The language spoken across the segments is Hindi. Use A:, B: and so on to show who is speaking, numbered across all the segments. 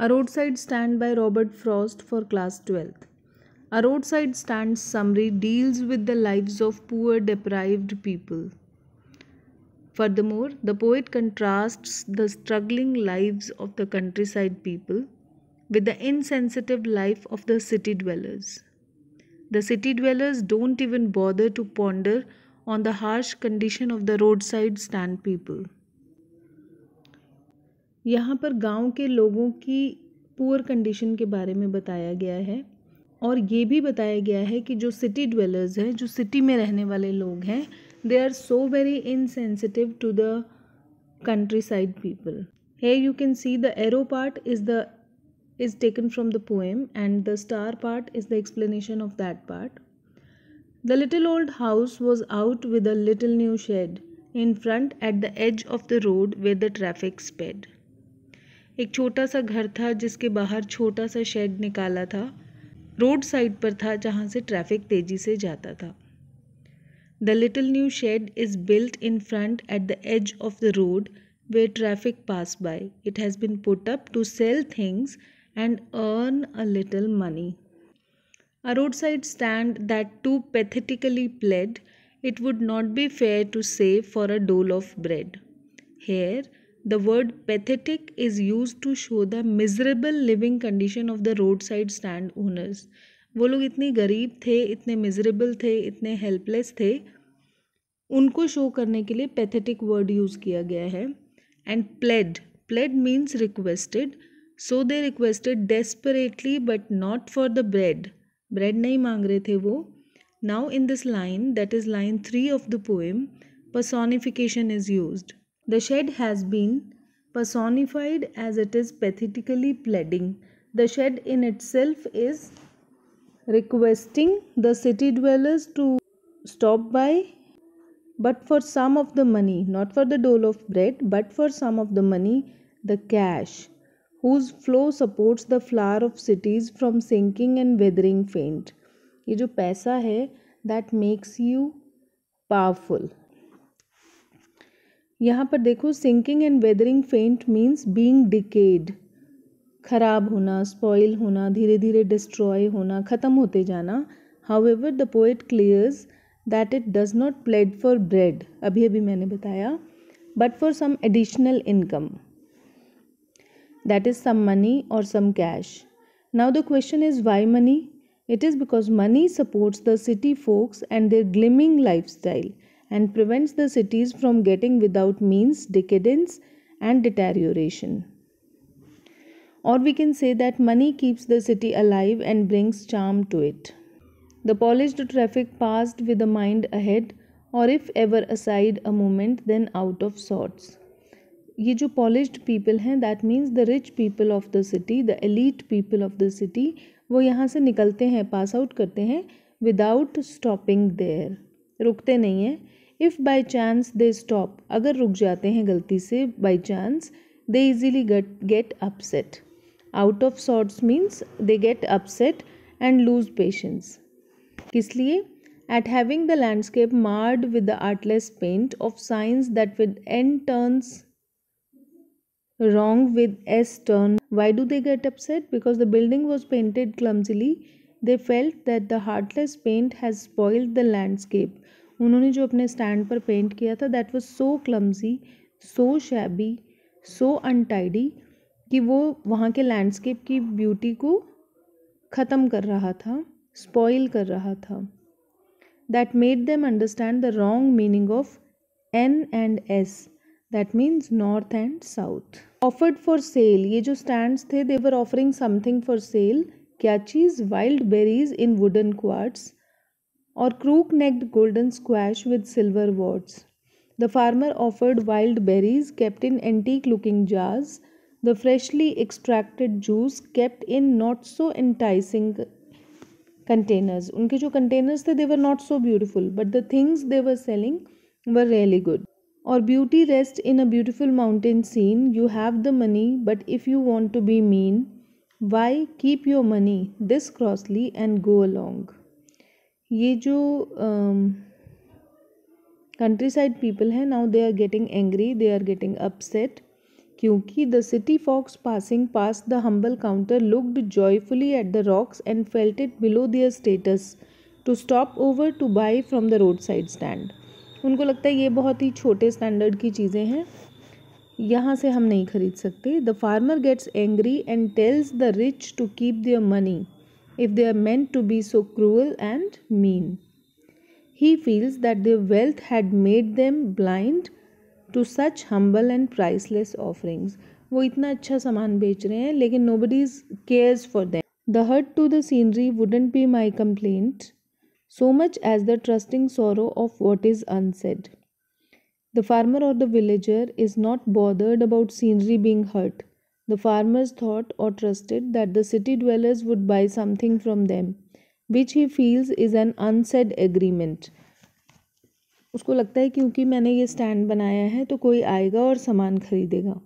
A: A roadside stand by Robert Frost for class 12th. A roadside stand summary deals with the lives of poor deprived people. Furthermore, the poet contrasts the struggling lives of the countryside people with the insensitive life of the city dwellers. The city dwellers don't even bother to ponder on the harsh condition of the roadside stand people. यहाँ पर गांव के लोगों की पुअर कंडीशन के बारे में बताया गया है और ये भी बताया गया है कि जो सिटी ड्वेलर्स हैं जो सिटी में रहने वाले लोग हैं they are so very insensitive to the countryside people है you can see the arrow part is the is taken from the poem and the star part is the explanation of that part the little old house was out with a little new shed in front at the edge of the road where the traffic sped एक छोटा सा घर था जिसके बाहर छोटा सा शेड निकाला था रोड साइड पर था जहाँ से ट्रैफिक तेज़ी से जाता था the little new shed is built in front at the edge of the road where traffic pass by it has been put up to sell things and earn a little money a road side stand that too pathetically pled it would not be fair to say for a dole of bread here The word pathetic is used to show the miserable living condition of the roadside stand owners. वो लोग इतने गरीब थे इतने मिजरेबल थे इतने हेल्पलेस थे उनको शो करने के लिए पैथेटिक वर्ड यूज़ किया गया है and pled pled means requested so they requested desperately but not for the bread bread नहीं मांग रहे थे वो now in this line that is line three of the poem personification is use The shed has been personified as it is pathetically pleading. The shed in itself is requesting the city dwellers to stop by, but for some of the money, not for the dole of bread, but for some of the money, the cash, whose flow supports the flower of cities from sinking and withering faint. ये जो पैसा है that makes you powerful यहाँ पर देखो sinking and weathering faint means being decayed खराब होना स्पॉइल होना धीरे धीरे डिस्ट्रॉय होना ख़त्म होते जाना however the poet clears that it does not pled for bread अभी अभी मैंने बताया but for some additional income that is some money और some cash now the question is why money it is because money supports the city folks and their gleaming lifestyle and prevents the cities from getting without means decadence and deterioration. Or we can say that money keeps the city alive and brings charm to it. The polished traffic passed with the mind ahead, or if ever aside a moment, then out of sorts. ये जो पॉलिश्ड पीपल हैं that means the rich people of the city the elite people of the city वो यहाँ से निकलते हैं पास आउट करते हैं विदाउट स्टॉपिंग देयर रुकते नहीं हैं if by chance they stop अगर रुक जाते हैं गलती से by chance they easily get get upset out of sorts means they get upset and lose patience किस लिए at having the landscape marred with the artless paint of signs that with N turns wrong with S turn why do they get upset because the building was painted clumsily they felt that the heartless paint has spoiled the landscape उन्होंने जो अपने स्टैंड पर पेंट किया था that was so clumsy so shabby so untidy कि वो वहाँ के लैंडस्केप की ब्यूटी को ख़त्म कर रहा था स्पॉइल कर रहा था that made them understand the wrong meaning of N and S that means north and south offered for sale ये जो स्टैंड थे they were offering something for sale catches wild berries in wooden quarts, or crook necked golden squash with silver warts. The farmer offered wild berries kept in antique looking jars, the freshly extracted juice kept in not so enticing containers. उनके जो containers थे they were not so beautiful, but the things they were selling were really good. Or beauty rests in a beautiful mountain scene. You have the money, but if you want to be mean, why keep your money this crossly and go along ये जो कंट्री साइड पीपल हैं now they are getting angry they are getting upset क्योंकि the city folks passing pass the humble counter looked joyfully at the rocks and felt it below their status to stop over to buy from the road side stand उनको लगता है ये बहुत ही छोटे स्टैंडर्ड की चीज़ें हैं यहाँ से हम नहीं खरीद सकते the farmer gets angry and tells the rich to keep their money if they are meant to be so cruel and mean he feels that their wealth had made them blind to such humble and priceless offerings वो इतना अच्छा सामान बेच रहे हैं लेकिन no bodies cares for them the hurt to the scenery wouldn't be my complaint so much as the trusting sorrow of what is unsaid The farmer or the villager is not bothered about scenery being hurt. The farmers thought or trusted that the city dwellers would buy something from them, which he feels is an unsaid agreement. उसको लगता है क्योंकि मैंने ये स्टैंड बनाया है तो कोई आएगा और सामान खरीदेगा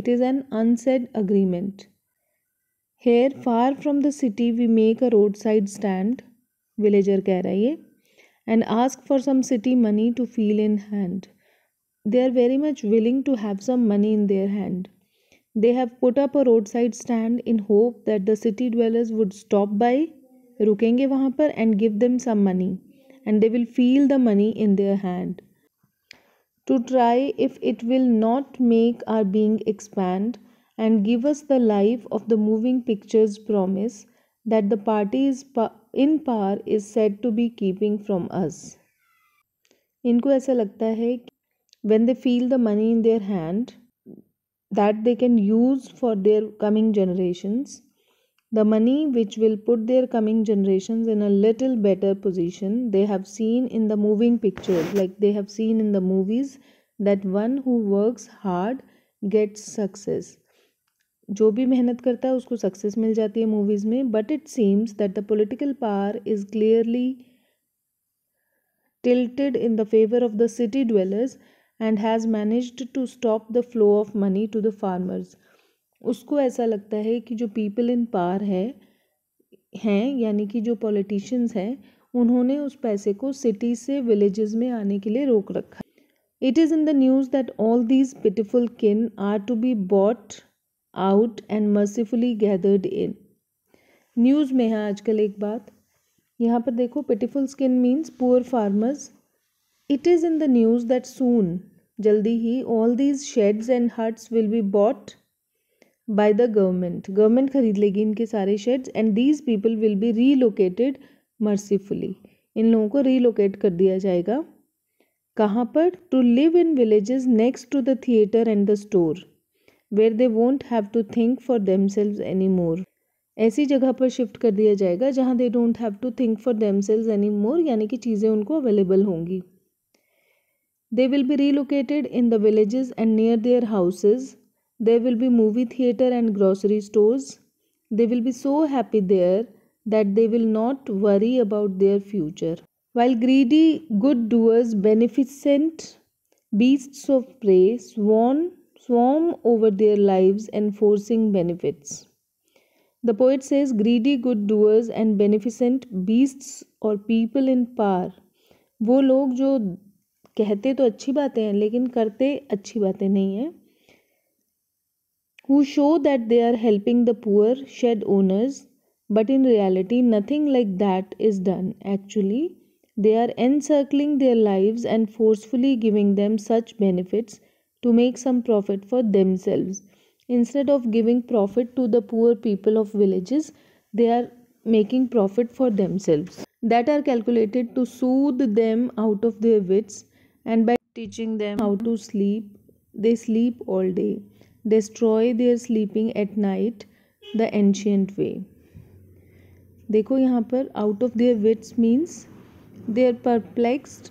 A: it is an unsaid agreement here far from the city we make a road side stand villager कह रहा है ये and ask for some city money to feel in hand they are very much willing to have some money in their hand. They have put up a roadside stand in hope that the city dwellers would stop by, रुकेंगे वहाँ पर and give them some money, and they will feel the money in their hand. To try if it will not make our being expand and give us the life of the moving pictures promise that the party is in power is said to be keeping from us. इनको ऐसा लगता है when they feel the money in their hand that they can use for their coming generations the money which will put their coming generations in a little better position they have seen in the moving pictures like they have seen in the movies that one who works hard gets success जो भी मेहनत करता है उसको सक्सेस मिल जाती है मूवीज़ में but it seems that the political power is clearly tilted in the favour of the city dwellers and has managed to stop the flow of money to the farmers उसको ऐसा लगता है कि जो पीपल इन पार है हैं यानी कि जो पॉलिटिशियंस हैं उन्होंने उस पैसे को सिटी से विलेजेस में आने के लिए रोक रखा it is in the news that all these pitiful kin are to be bought out and mercifully gathered in news में है आजकल एक बात यहाँ पर देखो pitiful skin means poor farmers it is in the news that soon जल्दी ही all these sheds and huts will be bought by the government government खरीद लेगी इनके सारे sheds and these people will be relocated mercifully इन लोगों को रीलोकेट कर दिया जाएगा कहाँ पर to live in villages next to the theatre and the store where they won't have to think for themselves any more ऐसी जगह पर शिफ्ट कर दिया जाएगा जहाँ they don't have to think for themselves any more यानी कि चीज़ें उनको अवेलेबल होंगी They will be relocated in the villages and near their houses. There will be movie theater and grocery stores. They will be so happy there that they will not worry about their future. While greedy good doers, beneficent beasts of prey swarm, swarm over their lives enforcing benefits. The poet says, greedy good doers and beneficent beasts or people in power. वो लोग जो कहते तो अच्छी बातें हैं लेकिन करते अच्छी बातें नहीं हैं who show that they are helping the poor shed owners but in reality nothing like that is done actually they are encircling their live and forcefully giving them such benefits to make some profit for themselves instead of giving profit to the poor people of villages they are making profit for themselves that are calculated to soothe them out of their wits and by teaching them how to sleep, they sleep all day. Destroy their sleeping at night the ancient way. देखो यहाँ पर out of their wits means their perplexed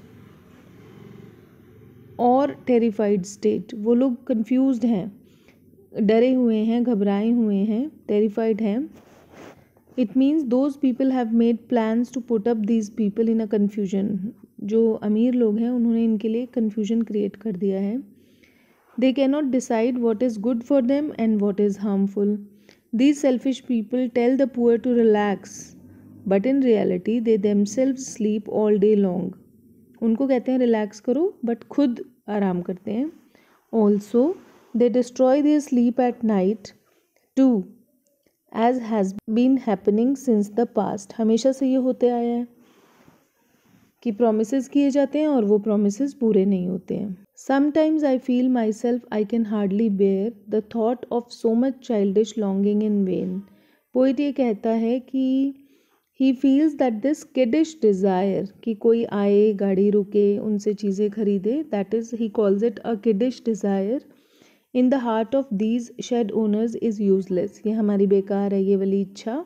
A: और टेरिफाइड स्टेट वो लोग कंफ्यूज हैं डरे हुए हैं घबराए हुए हैं टेरिफाइड हैं it means those people have made plans to put up these people in a confusion जो अमीर लोग हैं उन्होंने इनके लिए कन्फ्यूजन क्रिएट कर दिया है they not decide what is good for them and what is harmful these selfish people tell the poor to relax but in reality they themselves sleep all day long उनको कहते हैं रिलैक्स करो बट खुद आराम करते हैं also they destroy they sleep at night too as has been happening since the past हमेशा से ये होते आया है कि प्रोमिस किए जाते हैं और वो प्रोमिस पूरे नहीं होते हैं sometimes I feel myself I can hardly bear the thought of so much childish longing in vain poet ये कहता है कि he feels that this kiddish desire कि कोई आए गाड़ी रुके उनसे चीज़ें खरीदे that is he calls it a kiddish desire in the heart of these shed owners is useless ये हमारी बेकार है ये वाली इच्छा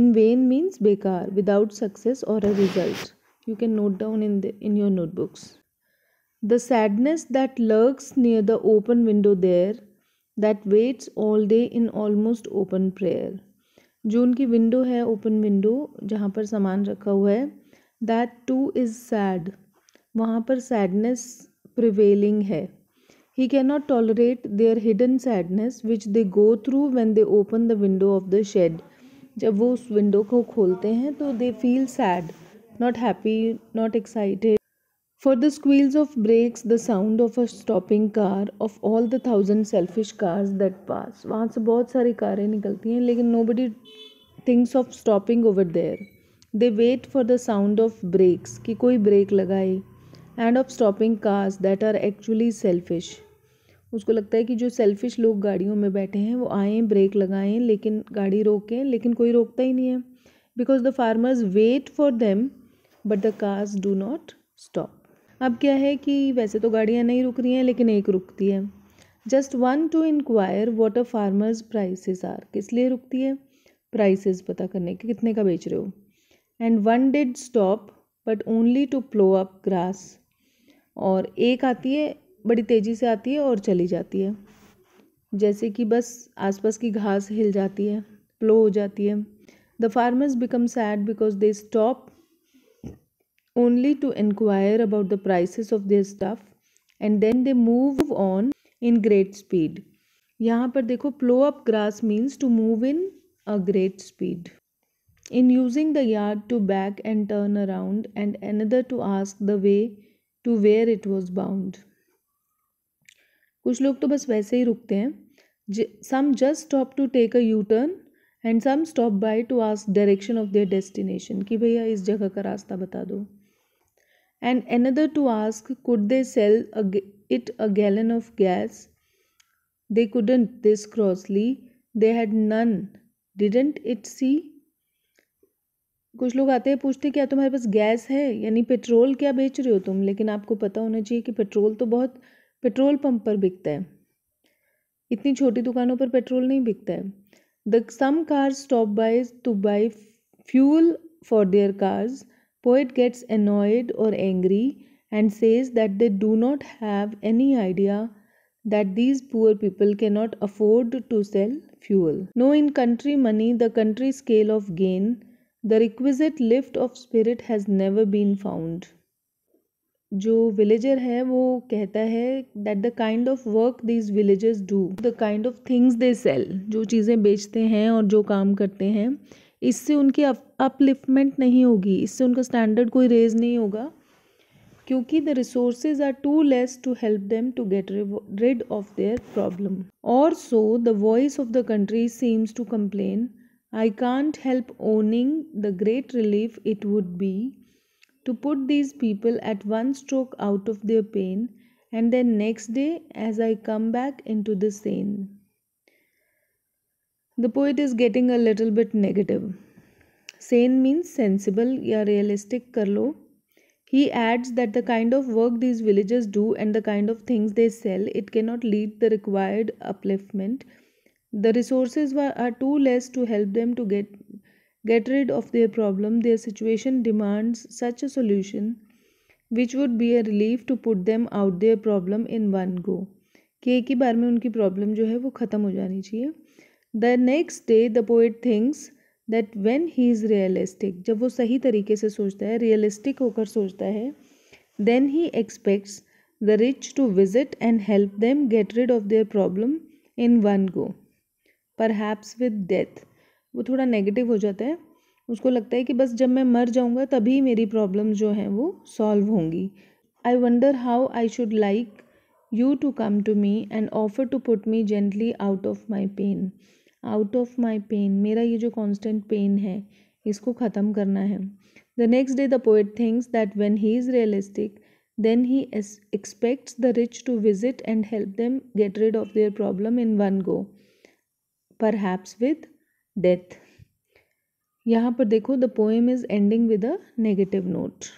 A: इन वेन मीन्स बेकार विदाउट सक्सेस और a result you can note down in, the, in your notebooks. The sadness that lurks near the open window there, that waits all day in almost open prayer. जो उनकी विंडो है ओपन विंडो जहाँ पर सामान रखा हुआ है दैट टू इज़ सैड वहाँ पर सैडनेस प्रिवेलिंग है he can not tolerate their hidden sadness which they go through when they open the window of the shed जब वो उस विंडो को खोलते हैं तो they feel sad not happy, not excited. For the squeals of brakes, the sound of a stopping car, of all the thousand selfish cars that pass. वहाँ से बहुत सारी कारें निकलती हैं लेकिन nobody thinks of stopping over there. They wait for the sound of brakes कि कोई ब्रेक लगाए and of stopping cars that are actually selfish. उसको लगता है कि जो सेल्फिश लोग गाड़ियों में बैठे हैं वो आएँ ब्रेक लगाएं लेकिन गाड़ी रोकें लेकिन कोई रोकता ही नहीं है because the farmers wait for them but the cars do not stop अब क्या है कि वैसे तो गाड़ियाँ नहीं रुक रही हैं लेकिन एक रुकती है just one to inquire what a farmer's prices are किस लिए रुकती है प्राइसेस पता करने के कितने का बेच रहे हो and one did stop but only to plough up grass और एक आती है बड़ी तेज़ी से आती है और चली जाती है जैसे कि बस आसपास की घास हिल जाती है प्लो हो जाती है the farmers become sad because they stop only to inquire about the prices of their stuff and then they move on in great speed यहाँ पर देखो plough up grass means to move in a great speed in using the yard to back and turn around and another to ask the way to where it was bound कुछ लोग तो बस वैसे ही रुकते हैं सम just stop to take a U turn and some stop by to ask direction of their destination कि भैया इस जगह का रास्ता बता दो and another to ask could they sell it a gallon of gas. They couldn't this crossly They had none. Didn't it see? कुछ लोग आते हैं पूछते क्या तुम्हारे पास गैस है यानी पेट्रोल क्या बेच रहे हो तुम लेकिन आपको पता होना चाहिए कि पेट्रोल तो बहुत पेट्रोल पंप पर बिकता है इतनी छोटी दुकानों पर पेट्रोल नहीं बिकता है the some car stop by to buy fuel for their cars Poet gets annoyed or angry and says that they do not have any idea that these poor people cannot afford to sell fuel. No, in country money, the country scale of gain, the requisite lift of spirit has never been found. जो विलेजर है वो कहता है that the kind of work these villagers do the kind of things they sell जो चीज़ें बेचते हैं और जो काम करते हैं इससे उनकी अपलिफ्टमेंट नहीं होगी इससे उनका स्टैंडर्ड कोई रेज नहीं होगा क्योंकि the resources are to less to help them to get rid of their problem और so the voice of the country seems to complain I can't help owning the great relief it would be to put these people at one stroke out of there pen and then next day as I come back in to the same The poet is getting a little bit negative. Sane means sensible, ya realistic karlo. He adds that the kind of work these villagers do and the kind of things they sell, it cannot lead the required upliftment. The resources were, are too less to help them to get get rid of their problem. Their situation demands such a solution, which would be a relief to put them out their problem in one go. कि एक ही बार में उनकी प्रॉब्लम जो है वो ख़त्म हो जानी चाहिए the next day the poet thinks that when he is realistic जब वो सही तरीके से सोचता है रियलिस्टिक होकर सोचता है then he expects the rich to visit and help them get rid of their problem in one go perhaps with death वो थोड़ा नेगेटिव हो जाता है उसको लगता है कि बस जब मैं मर जाऊँगा तभी मेरी प्रॉब्लम जो हैं वो सॉल्व होंगी I wonder how I should like you to come to me and offer to put me gently out of my pain out of my pain मेरा ये जो कॉन्स्टेंट पेन है इसको ख़त्म करना है the next day the poet thinks that when he is realistic then he expects the rich to visit and help them get rid of their problem in one go perhaps with death यहाँ पर देखो the poem is ending with a negative note